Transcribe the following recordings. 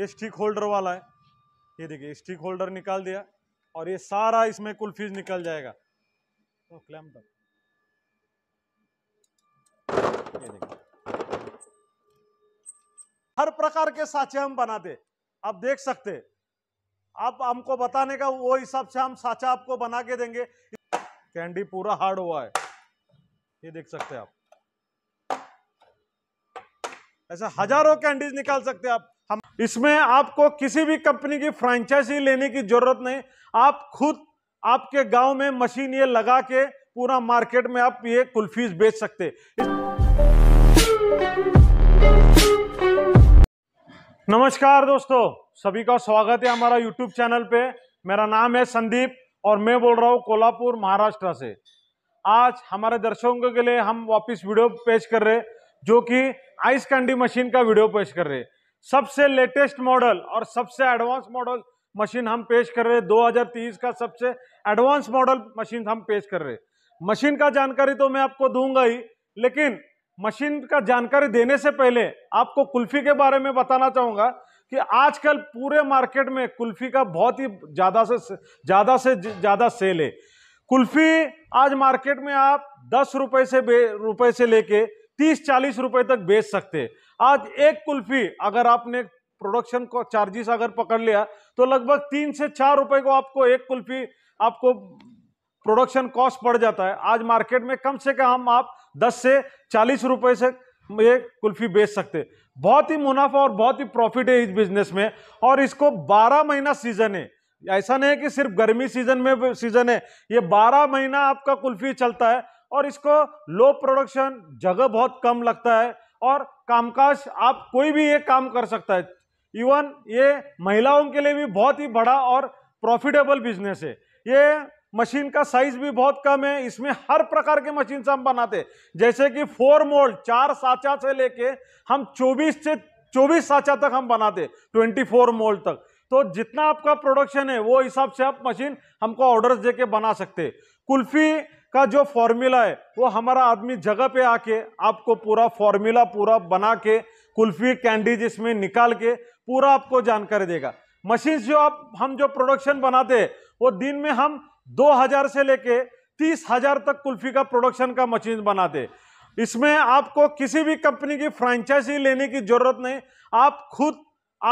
ये stick holder वाला है ये देखिए स्टिक होल्डर निकाल दिया और ये सारा इसमें कुल फीस निकल जाएगा तो क्लैम तक ये देखिए हर प्रकार के साचे हम बनाते आप देख सकते आप हमको बताने का वो हिसाब से हम साचा आपको बना के देंगे कैंडी पूरा हार्ड हुआ है ये देख सकते हैं आप ऐसे हजारों कैंडीज निकाल सकते हैं आप हम इसमें आपको किसी भी कंपनी की फ्रेंचाइजी लेने की जरूरत नहीं आप खुद आपके गांव में मशीन ये लगा के पूरा मार्केट में आप ये कुल्फीज बेच सकते नमस्कार दोस्तों सभी का स्वागत है हमारा यूट्यूब चैनल पे मेरा नाम है संदीप और मैं बोल रहा हूँ कोल्हापुर महाराष्ट्र से आज हमारे दर्शकों के लिए हम वापस वीडियो पेश कर रहे जो कि आइस कैंडी मशीन का वीडियो पेश कर रहे सबसे लेटेस्ट मॉडल और सबसे एडवांस मॉडल मशीन हम पेश कर रहे हैं 2030 का सबसे एडवांस मॉडल मशीन हम पेश कर रहे हैं मशीन का जानकारी तो मैं आपको दूंगा ही लेकिन मशीन का जानकारी देने से पहले आपको कुल्फी के बारे में बताना चाहूंगा कि आजकल पूरे मार्केट में कुल्फी का बहुत ही ज़्यादा से ज़्यादा से ज़्यादा सेल है कुल्फी आज मार्केट में आप दस रुपए से रुपए से लेके तीस चालीस रुपए तक बेच सकते आज एक कुल्फी अगर आपने प्रोडक्शन को चार्जेस अगर पकड़ लिया तो लगभग तीन से चार रुपए को आपको एक कुल्फी आपको प्रोडक्शन कॉस्ट पड़ जाता है आज मार्केट में कम से कम आप दस से चालीस रुपए से ये कुल्फी बेच सकते बहुत ही मुनाफा और बहुत ही प्रॉफिट है इस बिजनेस में और इसको 12 महीना सीजन है ऐसा नहीं है कि सिर्फ गर्मी सीजन में सीजन है ये 12 महीना आपका कुल्फी चलता है और इसको लो प्रोडक्शन जगह बहुत कम लगता है और कामकाज आप कोई भी ये काम कर सकता है इवन ये महिलाओं के लिए भी बहुत ही बड़ा और प्रॉफिटेबल बिजनेस है ये मशीन का साइज भी बहुत कम है इसमें हर प्रकार के मशीन हम बनाते जैसे कि फोर मोल्ड चार साचा से लेके हम 24 से 24 साचा तक हम बनाते 24 मोल्ड तक तो जितना आपका प्रोडक्शन है वो हिसाब से आप मशीन हमको ऑर्डर्स दे के बना सकते कुल्फी का जो फॉर्मूला है वो हमारा आदमी जगह पे आके आपको पूरा फॉर्मूला पूरा बना के कुल्फी कैंडीज इसमें निकाल के पूरा आपको जानकारी देगा मशीन जो आप हम जो प्रोडक्शन बनाते हैं वो दिन में हम 2000 से लेके तीस हजार तक कुल्फी का प्रोडक्शन का मशीन बनाते इसमें आपको किसी भी कंपनी की फ्रेंचाइजी लेने की जरूरत नहीं आप खुद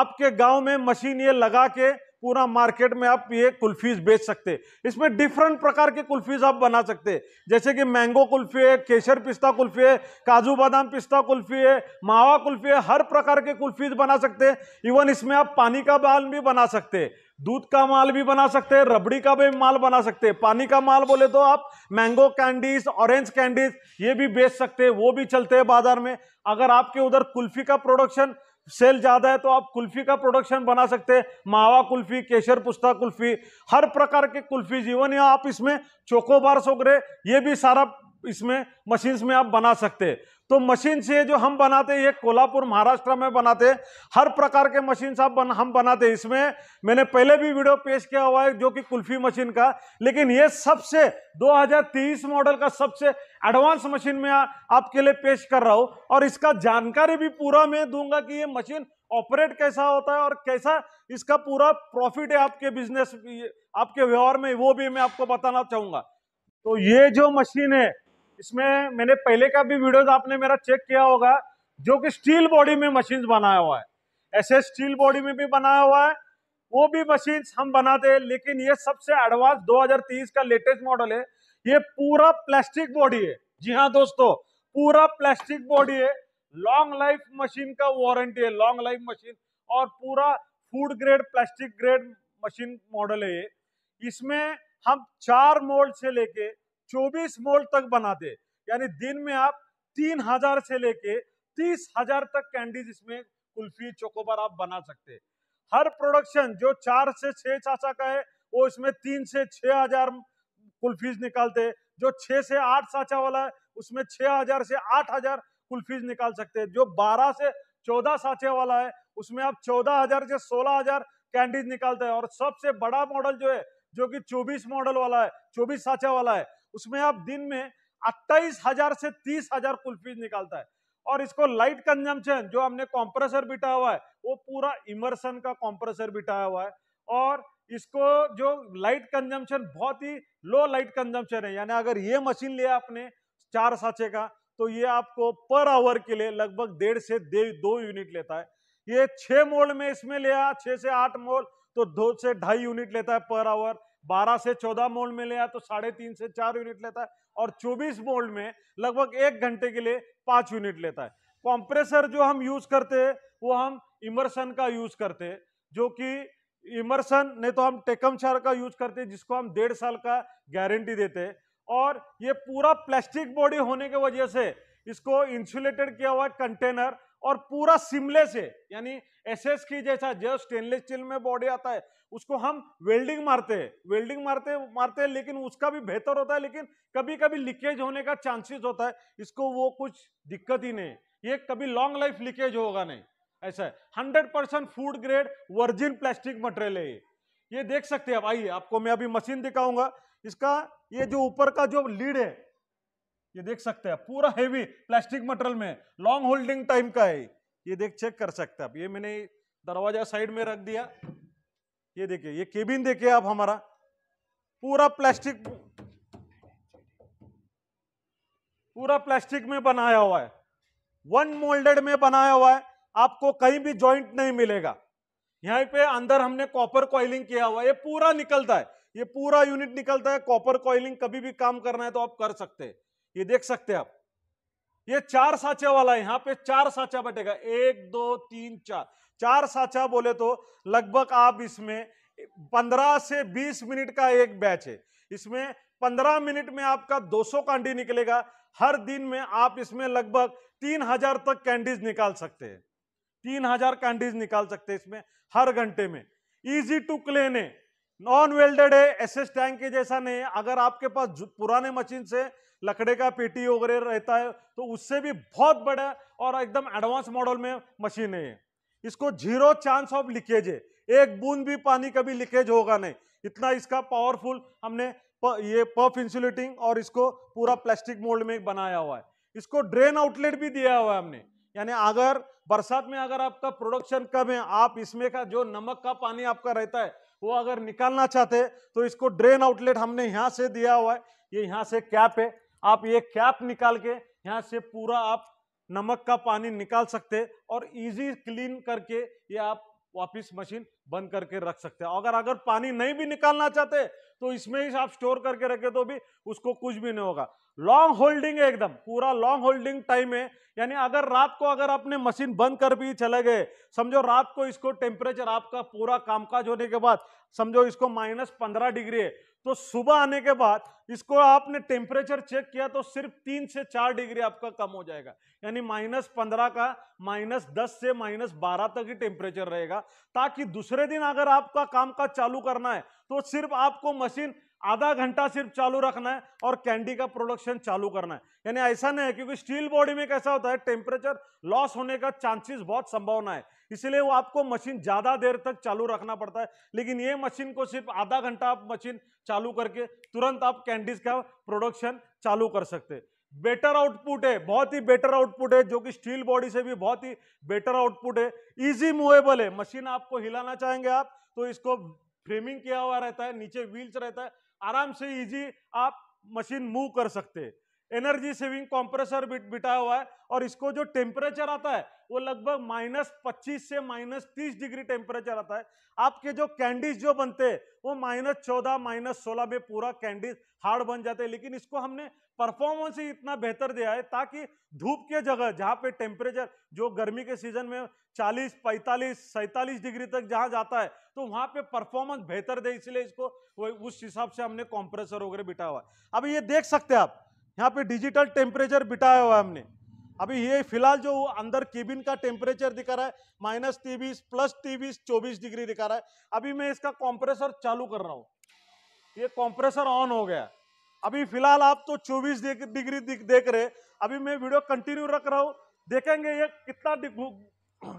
आपके गाँव में मशीन ये लगा के पूरा मार्केट में आप ये कुल्फीज बेच सकते इसमें डिफरेंट प्रकार के कुल्फीज आप बना सकते जैसे कि मैंगो कुल्फी है केसर पिस्ता कुल्फी है काजू बादाम पिस्ता कुल्फी है मावा कुल्फी है हर प्रकार के कुल्फीज बना सकते हैं इवन इसमें आप पानी का बाल भी बना सकते हैं दूध का माल भी बना सकते हैं रबड़ी का भी माल बना सकते हैं पानी का माल बोले तो आप मैंगो कैंडीज ऑरेंज कैंडीज ये भी बेच सकते हैं वो भी चलते हैं बाजार में अगर आपके उधर कुल्फी का प्रोडक्शन सेल ज़्यादा है तो आप कुल्फी का प्रोडक्शन बना सकते हैं मावा कुल्फी केशर पुस्ता कुल्फी हर प्रकार के कुल्फी जीवन या आप इसमें चोकोबार सोगरे ये भी सारा इसमें मशीन्स में आप बना सकते हैं तो मशीन से जो हम बनाते हैं ये कोल्हापुर महाराष्ट्र में बनाते हैं हर प्रकार के मशीन आप बन, हम बनाते हैं इसमें मैंने पहले भी वीडियो पेश किया हुआ है जो कि कुल्फी मशीन का लेकिन ये सबसे 2023 मॉडल का सबसे एडवांस मशीन में आ, आपके लिए पेश कर रहा हूँ और इसका जानकारी भी पूरा मैं दूंगा कि ये मशीन ऑपरेट कैसा होता है और कैसा इसका पूरा प्रॉफिट है आपके बिजनेस आपके व्यवहार में वो भी मैं आपको बताना चाहूंगा तो ये जो मशीन है इसमें मैंने पहले का भी वीडियोज आपने मेरा चेक किया होगा जो कि स्टील बॉडी में मशीन बनाया हुआ है ऐसे स्टील बॉडी में भी बनाया हुआ है वो भी मशीन हम बनाते हैं लेकिन ये सबसे एडवांस 2030 का लेटेस्ट मॉडल है ये पूरा प्लास्टिक बॉडी है जी हाँ दोस्तों पूरा प्लास्टिक बॉडी है लॉन्ग लाइफ मशीन का वारंटी है लॉन्ग लाइफ मशीन और पूरा food grade plastic grade machine model है ये इसमें हम चार मोल्ड से लेके 24 मोल तक बना दे यानी दिन में आप 3000 से लेके 30000 तक कैंडीज इसमें कुल्फी चोकोबार आप बना सकते हैं हर प्रोडक्शन जो चार से छह चाचा का है वो इसमें तीन से छह हजार कुल्फीज निकालते हैं जो छह से आठ चाचा वाला है उसमें छह हजार से आठ हजार कुल्फीज निकाल सकते हैं जो बारह से चौदह साचे वाला है उसमें आप चौदह हजार से सोलह हजार कैंडीज निकालते हैं और सबसे बड़ा मॉडल जो है जो कि चौबीस मॉडल वाला है चौबीस साचा वाला है उसमें आप दिन में अट्ठाईस हजार से तीस हजार कुल्फीज निकालता है और इसको लाइट कंजम्पशन जो हमने कॉम्प्रेसर बिठाया हुआ है वो पूरा इमर्सन का कॉम्प्रेसर बिठाया हुआ है और इसको जो लाइट कंजम्पशन बहुत ही लो लाइट कंजम्पशन है यानी अगर ये मशीन लिया आपने चार साचे का तो ये आपको पर आवर के लिए लगभग डेढ़ से दे, दो यूनिट लेता है ये छह मोल में इसमें लिया छह से आठ मोल तो दो से ढाई यूनिट लेता है पर आवर बारह से चौदह मोल्ड में ले आए तो साढ़े तीन से चार यूनिट लेता है और चौबीस मोल्ड में लगभग एक घंटे के लिए पाँच यूनिट लेता है कॉम्प्रेसर जो हम यूज करते हैं वो हम इमरसन का यूज करते हैं जो कि इमरसन नहीं तो हम टेकमशार का यूज करते हैं जिसको हम डेढ़ साल का गारंटी देते हैं और ये पूरा प्लास्टिक बॉडी होने की वजह से इसको इंसुलेटेड किया हुआ कंटेनर और पूरा सिमले से यानी एसएस की जैसा जो स्टेनलेस स्टील में बॉडी आता है उसको हम वेल्डिंग मारते हैं वेल्डिंग मारते मारते हैं लेकिन उसका भी बेहतर होता है लेकिन कभी कभी लीकेज होने का चांसेस होता है इसको वो कुछ दिक्कत ही नहीं ये कभी लॉन्ग लाइफ लीकेज होगा नहीं ऐसा है hundred percent food grade virgin plastic material है ये ये देख सकते हैं आप आइए आपको मैं अभी मशीन दिखाऊंगा इसका ये जो ऊपर का जो लीड है ये देख सकते हैं पूरा हेवी प्लास्टिक मटेरियल में लॉन्ग होल्डिंग टाइम का है ये देख चेक कर सकते हैं आप ये मैंने दरवाजा साइड में रख दिया ये देखिए ये केबिन देखिए आप हमारा पूरा प्लास्टिक पूरा प्लास्टिक में बनाया हुआ है वन मोल्डेड में बनाया हुआ है आपको कहीं भी जॉइंट नहीं मिलेगा यहाँ पे अंदर हमने कॉपर कॉइलिंग किया हुआ है ये पूरा निकलता है ये पूरा यूनिट निकलता है कॉपर कॉइलिंग कभी भी काम करना है तो आप कर सकते हैं ये देख सकते हैं आप ये चार साचा वाला यहां पे चार साचा बटेगा एक दो तीन चार चार साचा बोले तो लगभग आप इसमें पंद्रह से बीस मिनट का एक बैच है इसमें पंद्रह मिनट में आपका दो सौ कैंडी निकलेगा हर दिन में आप इसमें लगभग तीन हजार तक कैंडीज निकाल सकते हैं तीन हजार कैंडीज निकाल सकते हैं इसमें हर घंटे में इजी टू क्लेन है नॉन वेल्डेड है एस एस टैंक के जैसा नहीं है अगर आपके पास पुराने मशीन से लकड़े का पेटी वगैरह रहता है तो उससे भी बहुत बड़ा और एकदम एडवांस मॉडल में मशीन है इसको जीरो चांस ऑफ लीकेज है एक बूंद भी पानी कभी लीकेज होगा नहीं इतना इसका पावरफुल हमने प, ये पफ इंसुलेटिंग और इसको पूरा प्लास्टिक मोल्ड में बनाया हुआ है इसको ड्रेन आउटलेट भी दिया हुआ है हमने यानी अगर बरसात में अगर आपका प्रोडक्शन कम है आप इसमें का जो नमक का पानी आपका रहता है वो अगर निकालना चाहते हैं तो इसको ड्रेन आउटलेट हमने यहाँ से दिया हुआ है ये यहाँ से कैप है आप ये कैप निकाल के यहाँ से पूरा आप नमक का पानी निकाल सकते और इजी क्लीन करके ये आप वापिस मशीन बंद करके रख सकते हैं अगर अगर पानी नहीं भी निकालना चाहते तो इसमें ही आप स्टोर करके रखे तो भी उसको कुछ भी नहीं होगा लॉन्ग होल्डिंग है एकदम पूरा लॉन्ग होल्डिंग टाइम है यानी अगर रात को अगर आपने मशीन बंद कर भी चले गए समझो रात को इसको टेम्परेचर आपका पूरा कामकाज होने के बाद समझो इसको माइनस पंद्रह डिग्री है तो सुबह आने के बाद इसको आपने टेम्परेचर चेक किया तो सिर्फ तीन से चार डिग्री आपका कम हो जाएगा यानी माइनस पंद्रह का माइनस दस से माइनस बारह तक ही टेम्परेचर रहेगा ताकि दूसरे दूसरे दिन अगर आपका काम काज चालू करना है तो सिर्फ आपको मशीन आधा घंटा सिर्फ चालू रखना है और कैंडी का प्रोडक्शन चालू करना है यानी ऐसा नहीं है क्योंकि स्टील बॉडी में कैसा होता है टेम्परेचर लॉस होने का चांसेस बहुत संभावना है इसलिए वो आपको मशीन ज़्यादा देर तक चालू रखना पड़ता है लेकिन ये मशीन को सिर्फ आधा घंटा आप मशीन चालू करके तुरंत आप कैंडीज का प्रोडक्शन चालू कर सकते हैं बेटर आउटपुट है बहुत ही बेटर आउटपुट है जो कि स्टील बॉडी से भी बहुत ही बेटर आउटपुट है इजी मूवेबल है मशीन आपको हिलाना चाहेंगे आप तो इसको फ्रेमिंग किया हुआ रहता है नीचे व्हील्स रहता है आराम से इजी आप मशीन मूव कर सकते हैं एनर्जी सेविंग कंप्रेसर बिठा हुआ है और इसको जो टेम्परेचर आता है वो लगभग माइनस पच्चीस से माइनस तीस डिग्री टेम्परेचर आता है आपके जो कैंडीज जो बनते हैं वो माइनस चौदह माइनस सोलह में पूरा कैंडीज हार्ड बन जाते हैं लेकिन इसको हमने परफॉर्मेंस ही इतना बेहतर दिया है ताकि धूप के जगह जहाँ पे टेम्परेचर जो गर्मी के सीजन में चालीस पैंतालीस सैतालीस डिग्री तक जहाँ जाता है तो वहाँ पे परफॉर्मेंस बेहतर दे इसलिए इसको उस हिसाब से हमने कॉम्प्रेसर वगैरह बिठा हुआ है अब ये देख सकते हैं आप यहाँ पे डिजिटल टेम्परेचर बिठाया हुआ है हमने अभी ये फिलहाल जो अंदर केबिन का टेम्परेचर दिखा रहा है माइनस तेईस प्लस तेईस चौबीस डिग्री दिखा रहा है अभी मैं इसका कंप्रेसर चालू कर रहा हूँ ये कंप्रेसर ऑन हो गया अभी फिलहाल आप तो चौबीस डिग्री देख रहे अभी मैं वीडियो कंटिन्यू रख रहा हूँ देखेंगे ये कितना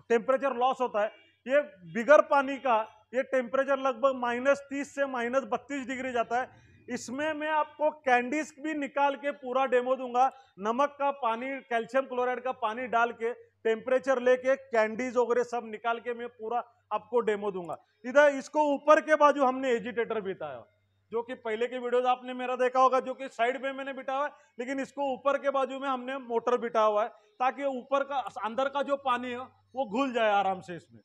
टेम्परेचर लॉस होता है ये बिगर पानी का ये टेम्परेचर लगभग माइनस तीस से माइनस बत्तीस डिग्री जाता है इसमें मैं आपको कैंडीज भी निकाल के पूरा डेमो दूंगा नमक का पानी कैल्शियम क्लोराइड का पानी डाल के टेम्परेचर लेके कैंडीज वगैरह सब निकाल के मैं पूरा आपको डेमो दूंगा इधर इसको ऊपर के बाजू हमने एजिटेटर बिताया जो कि पहले के वीडियो आपने मेरा देखा होगा जो कि साइड में मैंने बिठा हुआ है लेकिन इसको ऊपर के बाजू में हमने मोटर बिठा हुआ है ताकि ऊपर का अंदर का जो पानी है वो घुल जाए आराम से इसमें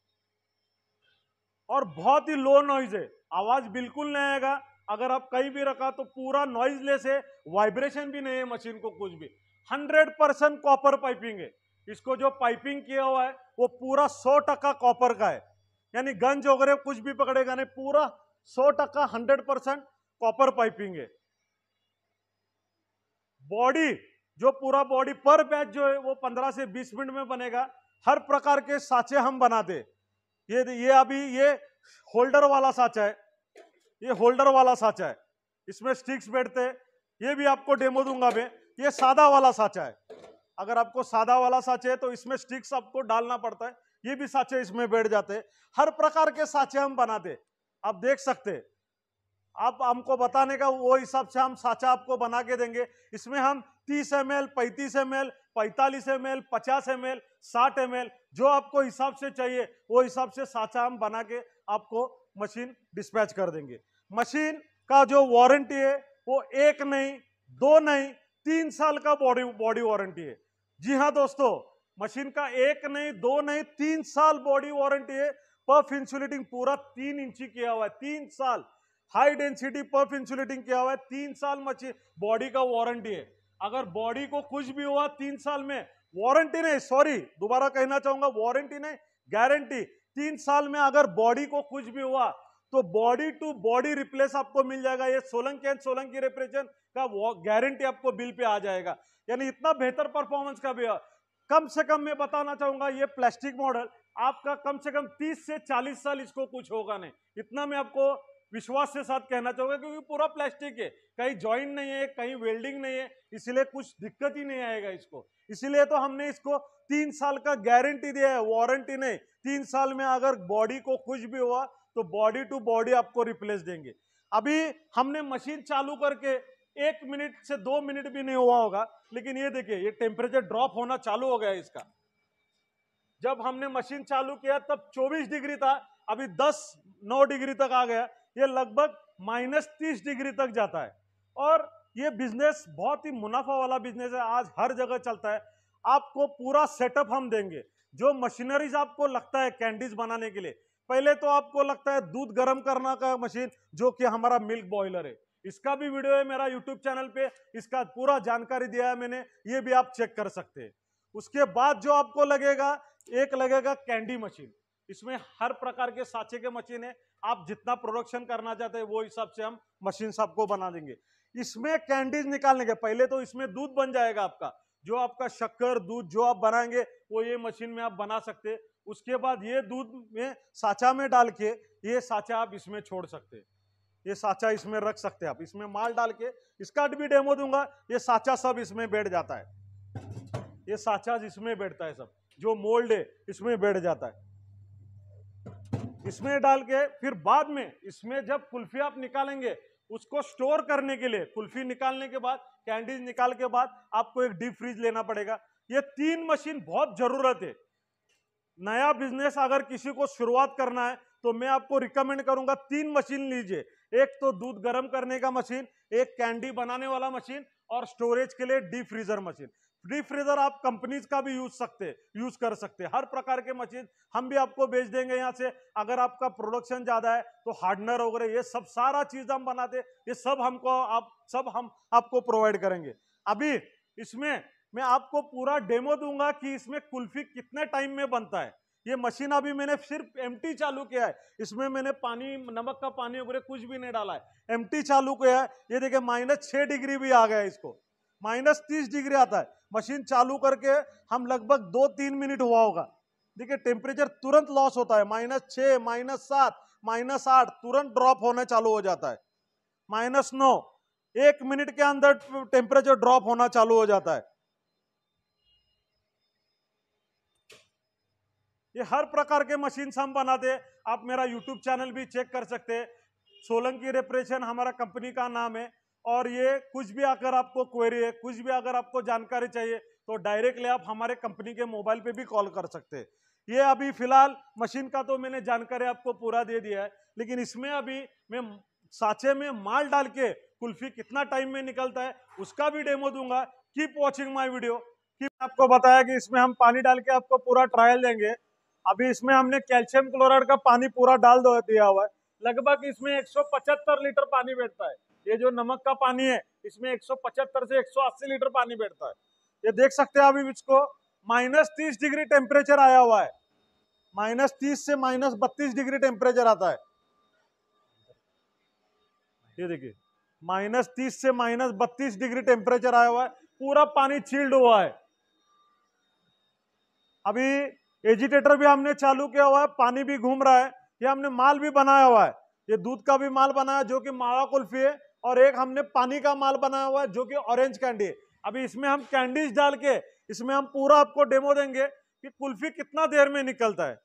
और बहुत ही लो नॉइज है आवाज बिल्कुल नहीं आएगा अगर आप कहीं भी रखा तो पूरा नॉइजलेस है वाइब्रेशन भी नहीं है मशीन को कुछ भी हंड्रेड परसेंट कॉपर पाइपिंग है इसको जो पाइपिंग किया हुआ है वो पूरा सौ टका कॉपर का है यानी गंज वगैरह कुछ भी पकड़ेगा नहीं पूरा सौ टका हंड्रेड परसेंट कॉपर पाइपिंग है बॉडी जो पूरा बॉडी पर बैच जो है वो पंद्रह से बीस मिनट में बनेगा हर प्रकार के साचे हम बनाते ये ये अभी ये होल्डर वाला साचा है ये होल्डर वाला साचा है इसमें स्टिक्स बैठते ये भी आपको डेमो दूंगा मैं ये सादा वाला साचा है अगर आपको सादा वाला साचे है तो इसमें स्टिक्स आपको डालना पड़ता है ये भी साचे इसमें बैठ जाते हैं हर प्रकार के साचे हम बनाते आप देख सकते आप हमको बताने का वो हिसाब से हम साचा आपको बना के देंगे इसमें हम 30 एम एल पैंतीस एम एल पैंतालीस एम एल पचास एम एल साठ एम एल जो आपको हिसाब से चाहिए वो हिसाब से साचा हम बना के आपको मशीन डिस्पैच कर देंगे मशीन का जो वारंटी है वो एक नहीं दो नहीं तीन साल का बॉडी बॉडी वारंटी है जी हाँ दोस्तों मशीन का एक नहीं दो नहीं तीन साल बॉडी वारंटी है पफ इंसुलेटिंग पूरा तीन इंची किया हुआ है तीन साल हाई डेंसिटी पफ इंसुलेटिंग किया हुआ है तीन साल मशीन बॉडी का वारंटी है अगर बॉडी को कुछ भी हुआ तीन साल में वारंटी नहीं सॉरी दोबारा कहना चाहूंगा वारंटी नहीं गारंटी तीन साल में अगर बॉडी को कुछ भी हुआ तो बॉडी टू बॉडी रिप्लेस आपको मिल जाएगा ये सोलंकी एंड सोलंकी रिप्रेजेंट का गारंटी आपको बिल पे आ जाएगा यानी इतना बेहतर परफॉर्मेंस का भी कम से कम मैं बताना चाहूंगा ये प्लास्टिक मॉडल आपका कम से कम 30 से 40 साल इसको कुछ होगा नहीं इतना मैं आपको विश्वास से साथ कहना चाहूंगा क्योंकि पूरा प्लास्टिक है कहीं ज्वाइंट नहीं है कहीं वेल्डिंग नहीं है इसलिए कुछ दिक्कत ही नहीं आएगा इसको इसीलिए तो हमने इसको तीन साल का गारंटी दिया है वारंटी नहीं तीन साल में अगर बॉडी को कुछ भी हुआ तो बॉडी टू बॉडी आपको रिप्लेस देंगे अभी हमने मशीन चालू करके एक मिनट से दो मिनट भी नहीं हुआ होगा लेकिन ये देखिए ये टेम्परेचर ड्रॉप होना चालू हो गया इसका जब हमने मशीन चालू किया तब 24 डिग्री था अभी 10 9 डिग्री तक आ गया ये लगभग माइनस तीस डिग्री तक जाता है और ये बिजनेस बहुत ही मुनाफा वाला बिजनेस है आज हर जगह चलता है आपको पूरा सेटअप हम देंगे जो मशीनरीज आपको लगता है कैंडीज बनाने के लिए पहले तो आपको लगता है दूध गर्म करना का मशीन जो कि हमारा मिल्क बॉयलर है इसका भी वीडियो है मेरा यूट्यूब चैनल पे इसका पूरा जानकारी दिया है मैंने ये भी आप चेक कर सकते हैं उसके बाद जो आपको लगेगा एक लगेगा कैंडी मशीन इसमें हर प्रकार के साचे के मशीन है आप जितना प्रोडक्शन करना चाहते हैं वो हिसाब से हम मशीन सबको बना देंगे इसमें कैंडीज निकालने के पहले तो इसमें दूध बन जाएगा आपका जो आपका शक्कर दूध जो आप बनाएंगे वो ये मशीन में आप बना सकते उसके बाद ये दूध में साचा में डाल के ये साचा आप इसमें छोड़ सकते हैं ये साचा इसमें रख सकते हैं आप इसमें माल डाल के इसका भी डेमो दूंगा ये साचा सब इसमें बैठ जाता है ये साचा इसमें बैठता है सब जो मोल्ड है इसमें बैठ जाता है इसमें डाल के फिर बाद में इसमें जब कुल्फी आप निकालेंगे उसको स्टोर करने के लिए कुल्फी निकालने के बाद कैंडीज निकाल के बाद आपको एक डीप फ्रिज लेना पड़ेगा ये तीन मशीन बहुत जरूरत है नया बिजनेस अगर किसी को शुरुआत करना है तो मैं आपको रिकमेंड करूंगा तीन मशीन लीजिए एक तो दूध गर्म करने का मशीन एक कैंडी बनाने वाला मशीन और स्टोरेज के लिए deep freezer machine deep freezer आप कंपनीज का भी यूज सकते यूज कर सकते हर प्रकार के मशीन हम भी आपको बेच देंगे यहाँ से अगर आपका प्रोडक्शन ज्यादा है तो हार्डनर वगैरह ये सब सारा चीज हम बनाते ये सब हमको आप सब हम आपको प्रोवाइड करेंगे अभी इसमें मैं आपको पूरा डेमो दूंगा कि इसमें कुल्फी कितने टाइम में बनता है ये मशीन अभी मैंने सिर्फ एम चालू किया है इसमें मैंने पानी नमक का पानी वगैरह कुछ भी नहीं डाला है एम चालू किया है ये देखिए माइनस छः डिग्री भी आ गया इसको माइनस तीस डिग्री आता है मशीन चालू करके हम लगभग दो तीन मिनट हुआ होगा देखिए टेम्परेचर तुरंत लॉस होता है माइनस छः माइनस सात माइनस आठ तुरंत ड्रॉप होना चालू हो जाता है माइनस नौ एक मिनट के अंदर टेम्परेचर ड्रॉप होना चालू हो जाता है ये हर प्रकार के मशीन हम बनाते आप मेरा यूट्यूब चैनल भी चेक कर सकते हैं सोलंकी रेपरेशन हमारा कंपनी का नाम है और ये कुछ भी अगर आपको क्वेरी है कुछ भी अगर आपको जानकारी चाहिए तो डायरेक्टली आप हमारे कंपनी के मोबाइल पे भी कॉल कर सकते हैं ये अभी फिलहाल मशीन का तो मैंने जानकारी आपको पूरा दे दिया है लेकिन इसमें अभी मैं साचे में माल डाल के कुल्फी कितना टाइम में निकलता है उसका भी डेमो दूंगा कीप वॉचिंग माई वीडियो कि आपको बताया कि इसमें हम पानी डाल के आपको पूरा ट्रायल देंगे अभी इसमें हमने कैल्शियम क्लोराइड का पानी पूरा डाल दिया हुआ है लगभग इसमें एक लीटर पानी बैठता है ये जो नमक का पानी है इसमें एक से एक लीटर पानी बैठता है ये देख सकते हैं अभी इसको माइनस तीस डिग्री टेम्परेचर आया हुआ है माइनस तीस से माइनस बत्तीस डिग्री टेम्परेचर आता है ये देखिए माइनस तीस से माइनस बत्तीस डिग्री टेम्परेचर आया हुआ है पूरा पानी छील्ड हुआ है अभी एजिटेटर भी हमने चालू किया हुआ है पानी भी घूम रहा है ये हमने माल भी बनाया हुआ है ये दूध का भी माल बनाया जो कि मावा कुल्फी है और एक हमने पानी का माल बनाया हुआ है जो कि ऑरेंज कैंडी है अभी इसमें हम कैंडीज डाल के इसमें हम पूरा आपको डेमो देंगे कि कुल्फी कितना देर में निकलता है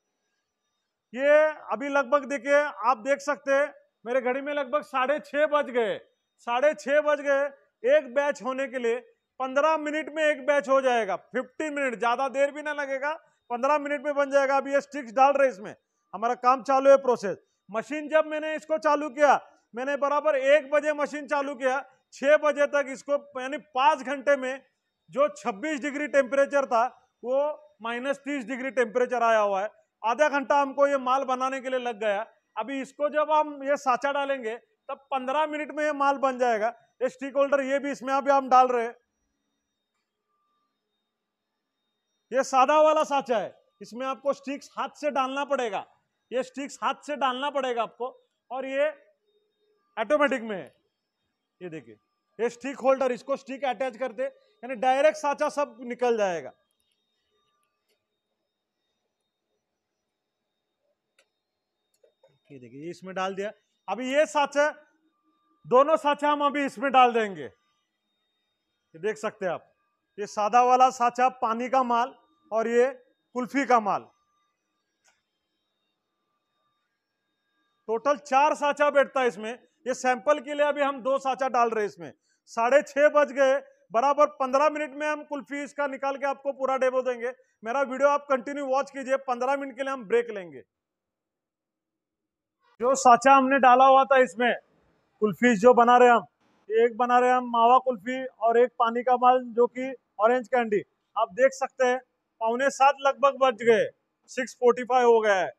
ये अभी लगभग देखिए आप देख सकते हैं मेरे घड़ी में लगभग साढ़े छः बज गए साढ़े छः बज गए एक बैच होने के लिए पंद्रह मिनट में एक बैच हो जाएगा फिफ्टीन मिनट ज़्यादा देर भी ना लगेगा पंद्रह मिनट में बन जाएगा अभी ये स्टिक्स डाल रहे इसमें हमारा काम चालू है प्रोसेस मशीन जब मैंने इसको चालू किया मैंने बराबर एक बजे मशीन चालू किया छः बजे तक इसको यानी पाँच घंटे में जो 26 डिग्री टेम्परेचर था वो माइनस तीस डिग्री टेम्परेचर आया हुआ है आधा घंटा हमको ये माल बनाने के लिए लग गया अभी इसको जब हम ये साँचा डालेंगे तब पंद्रह मिनट में ये माल बन जाएगा ये स्टिक होल्डर ये भी इसमें अभी हम डाल रहे हैं ये सादा वाला साँचा है इसमें आपको स्टिक्स हाथ से डालना पड़ेगा ये स्टिक्स हाथ से डालना पड़ेगा आपको और ये ऑटोमेटिक में है ये देखिए ये स्टिक होल्डर इसको स्टिक अटैच करते यानी डायरेक्ट साँचा सब निकल जाएगा ये देखिए इसमें डाल दिया अभी ये साँचा दोनों साँचा हम अभी इसमें डाल देंगे ये देख सकते हैं आप ये सादा वाला साचा पानी का माल और ये कुल्फी का माल टोटल चार साचा बैठता है इसमें ये सैंपल के लिए अभी हम दो साचा डाल रहे हैं इसमें साढ़े छह बज गए बराबर पंद्रह मिनट में हम कुल्फी इसका निकाल के आपको पूरा डेबो देंगे मेरा वीडियो आप कंटिन्यू वॉच कीजिए पंद्रह मिनट के लिए हम ब्रेक लेंगे जो साचा हमने डाला हुआ था इसमें कुल्फी जो बना रहे हम एक बना रहे हम मावा कुल्फी और एक पानी का माल जो कि ऑरेंज कैंडी आप देख सकते हैं पौने सात लगभग बच गए सिक्स फोर्टी फाइव हो गया है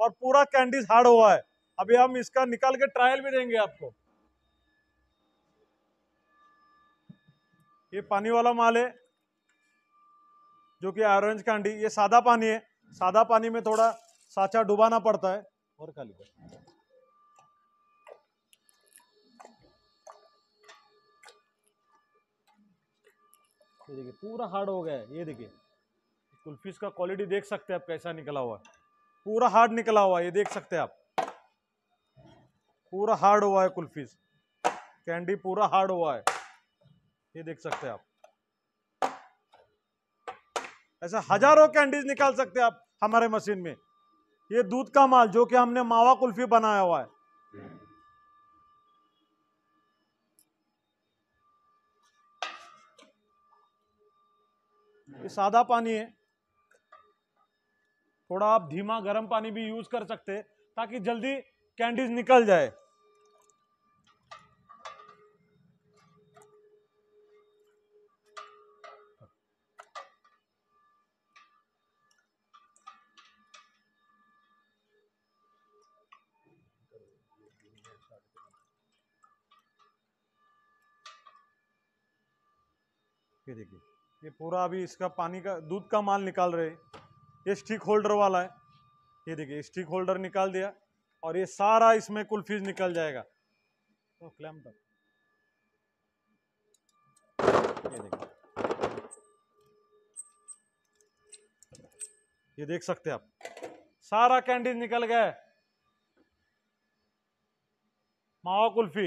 और पूरा कैंडीज हार्ड हुआ है अभी हम इसका निकाल के ट्रायल भी देंगे आपको ये पानी वाला माल है जो कि ऑरेंज कैंडी ये सादा पानी है सादा पानी में थोड़ा साचा डुबाना पड़ता है और खाली ये देखिए पूरा हार्ड हो गया है ये देखिए कुल्फीज का क्वालिटी देख सकते हैं आप कैसा निकला हुआ है पूरा हार्ड निकला हुआ है ये देख सकते हैं आप पूरा हार्ड हुआ है कुल्फीस कैंडी पूरा हार्ड हुआ है ये देख सकते हैं आप ऐसा हजारों कैंडीज निकाल सकते हैं आप हमारे मशीन में ये दूध का माल जो कि हमने मावा कुल्फी बनाया हुआ है ये सादा पानी है थोड़ा आप धीमा गर्म पानी भी यूज कर सकते ताकि जल्दी कैंडीज निकल जाए पूरा अभी इसका पानी का दूध का माल निकाल रहे ये स्टिक होल्डर वाला है ये देखिए स्टिक होल्डर निकाल दिया और ये सारा इसमें कुल फीस निकल जाएगा तो क्लैम तक ये देखिए ये देख सकते हैं आप सारा कैंडीज निकल गए मावा कुल्फी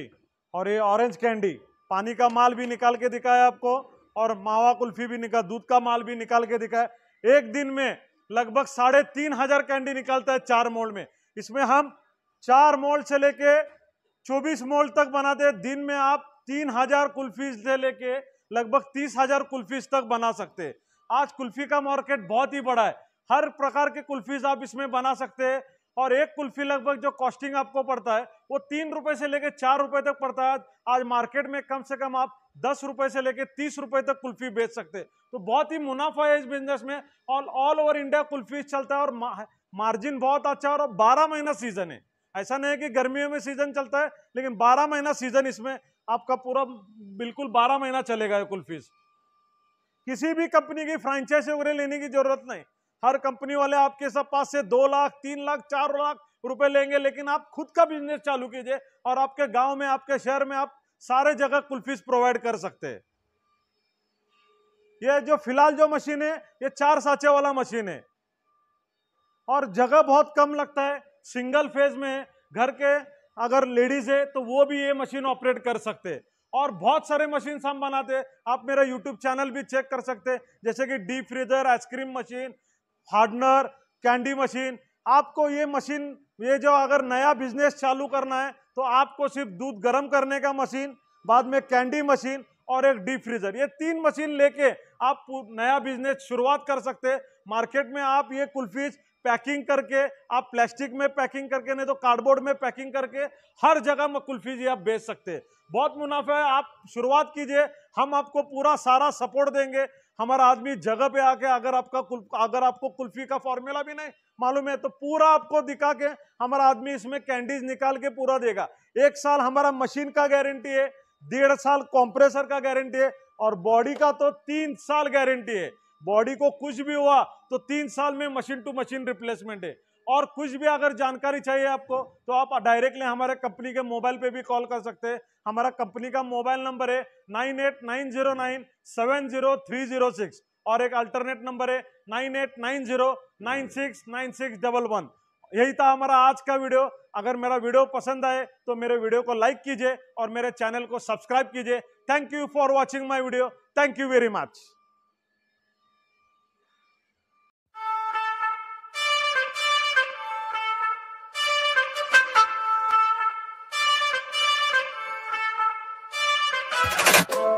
और ये ऑरेंज कैंडी पानी का माल भी निकाल के दिखाया आपको और मावा कुल्फी भी निकाल दूध का माल भी निकाल के दिखा है एक दिन में लगभग साढ़े तीन हजार कैंडी निकालता है चार मोल में इसमें हम चार मोल से लेके चौबीस मोल तक बनाते हैं दिन में आप तीन हजार कुल्फी से लेके लगभग तीस हजार कुल्फीज तक बना सकते हैं आज कुल्फी का मार्केट बहुत ही बड़ा है हर प्रकार के कुल्फीज आप इसमें बना सकते हैं और एक कुल्फी लगभग जो कॉस्टिंग आपको पड़ता है वो तीन रुपए से लेकर चार रुपए तक पड़ता है आज मार्केट में कम से कम आप दस रुपए से लेकर तीस रुपए तक कुल्फी बेच सकते तो बहुत ही मुनाफा है इस बिजनेस में और ऑल ओवर इंडिया कुल्फी चलता है और मार्जिन बहुत अच्छा और बारह महीना सीजन है ऐसा नहीं है कि गर्मियों में सीजन चलता है लेकिन बारह महीना सीजन इसमें आपका पूरा बिल्कुल बारह महीना चलेगा कुल्फीज किसी भी कंपनी की फ्रेंचाइजी वगैरह लेने की जरूरत नहीं हर कंपनी वाले आपके सब पास से दो लाख तीन लाख चार लाख रुपए लेंगे लेकिन आप खुद का बिजनेस चालू कीजिए और आपके गांव में आपके शहर में आप सारे जगह कुल्फीस प्रोवाइड कर सकते हैं ये जो फिलहाल जो मशीन है ये चार साचे वाला मशीन है और जगह बहुत कम लगता है सिंगल फेज में घर के अगर लेडीज है तो वो भी ये मशीन ऑपरेट कर सकते हैं और बहुत सारे मशीन हम बनाते हैं आप मेरा यूट्यूब चैनल भी चेक कर सकते हैं जैसे कि deep freezer ice cream machine hardener candy machine आपको ये मशीन ये जो अगर नया बिजनेस चालू करना है तो आपको सिर्फ दूध गर्म करने का मशीन बाद में कैंडी मशीन और एक डीप फ्रीजर ये तीन मशीन लेके आप नया बिजनेस शुरुआत कर सकते हैं मार्केट में आप ये कुल्फीज पैकिंग करके आप प्लास्टिक में पैकिंग करके नहीं तो कार्डबोर्ड में पैकिंग करके हर जगह में कुल्फीज आप बेच सकते हैं बहुत मुनाफा है आप शुरुआत कीजिए हम आपको पूरा सारा सपोर्ट देंगे हमारा आदमी जगह पे आके अगर आपका कुल अगर आपको कुल्फी का फॉर्मूला भी नहीं मालूम है तो पूरा आपको दिखा के हमारा आदमी इसमें कैंडीज निकाल के पूरा देगा एक साल हमारा मशीन का गारंटी है डेढ़ साल कॉम्प्रेसर का गारंटी है और बॉडी का तो तीन साल गारंटी है बॉडी को कुछ भी हुआ तो तीन साल में मशीन टू मशीन रिप्लेसमेंट है और कुछ भी अगर जानकारी चाहिए आपको तो आप डायरेक्टली हमारे कंपनी के मोबाइल पे भी कॉल कर सकते हैं हमारा कंपनी का मोबाइल नंबर है nine eight nine zero nine seven zero three zero six और एक अल्टरनेट नंबर है nine eight nine zero nine six nine six double one यही था हमारा आज का वीडियो अगर मेरा वीडियो पसंद आए तो मेरे वीडियो को लाइक कीजिए और मेरे चैनल को सब्सक्राइब कीजिए thank you for watching my video thank you very much Thank you.